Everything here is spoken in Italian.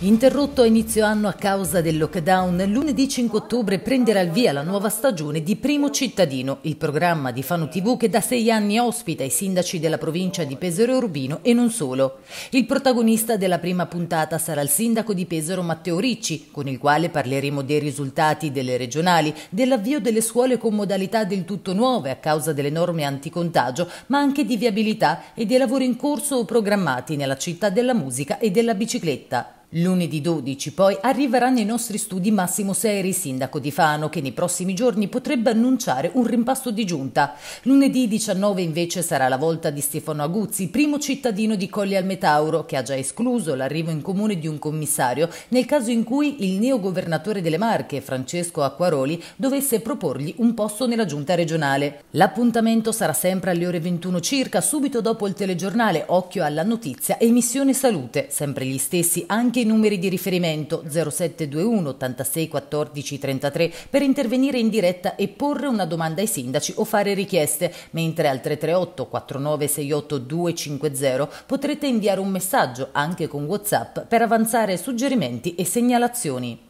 Interrotto a inizio anno a causa del lockdown, lunedì 5 ottobre prenderà il via la nuova stagione di Primo Cittadino, il programma di Fano TV che da sei anni ospita i sindaci della provincia di Pesaro e Urbino e non solo. Il protagonista della prima puntata sarà il sindaco di Pesaro Matteo Ricci, con il quale parleremo dei risultati delle regionali, dell'avvio delle scuole con modalità del tutto nuove a causa delle norme anticontagio, ma anche di viabilità e dei lavori in corso o programmati nella città della musica e della bicicletta. Lunedì 12 poi arriverà nei nostri studi Massimo Seri, sindaco di Fano, che nei prossimi giorni potrebbe annunciare un rimpasto di giunta. Lunedì 19 invece sarà la volta di Stefano Aguzzi, primo cittadino di Colli al Metauro, che ha già escluso l'arrivo in comune di un commissario nel caso in cui il neogovernatore delle Marche, Francesco Acquaroli, dovesse proporgli un posto nella giunta regionale. L'appuntamento sarà sempre alle ore 21 circa, subito dopo il telegiornale Occhio alla notizia e Missione Salute, sempre gli stessi anche i numeri di riferimento 0721 86 14 33 per intervenire in diretta e porre una domanda ai sindaci o fare richieste, mentre al 338 4968 250 potrete inviare un messaggio anche con WhatsApp per avanzare suggerimenti e segnalazioni.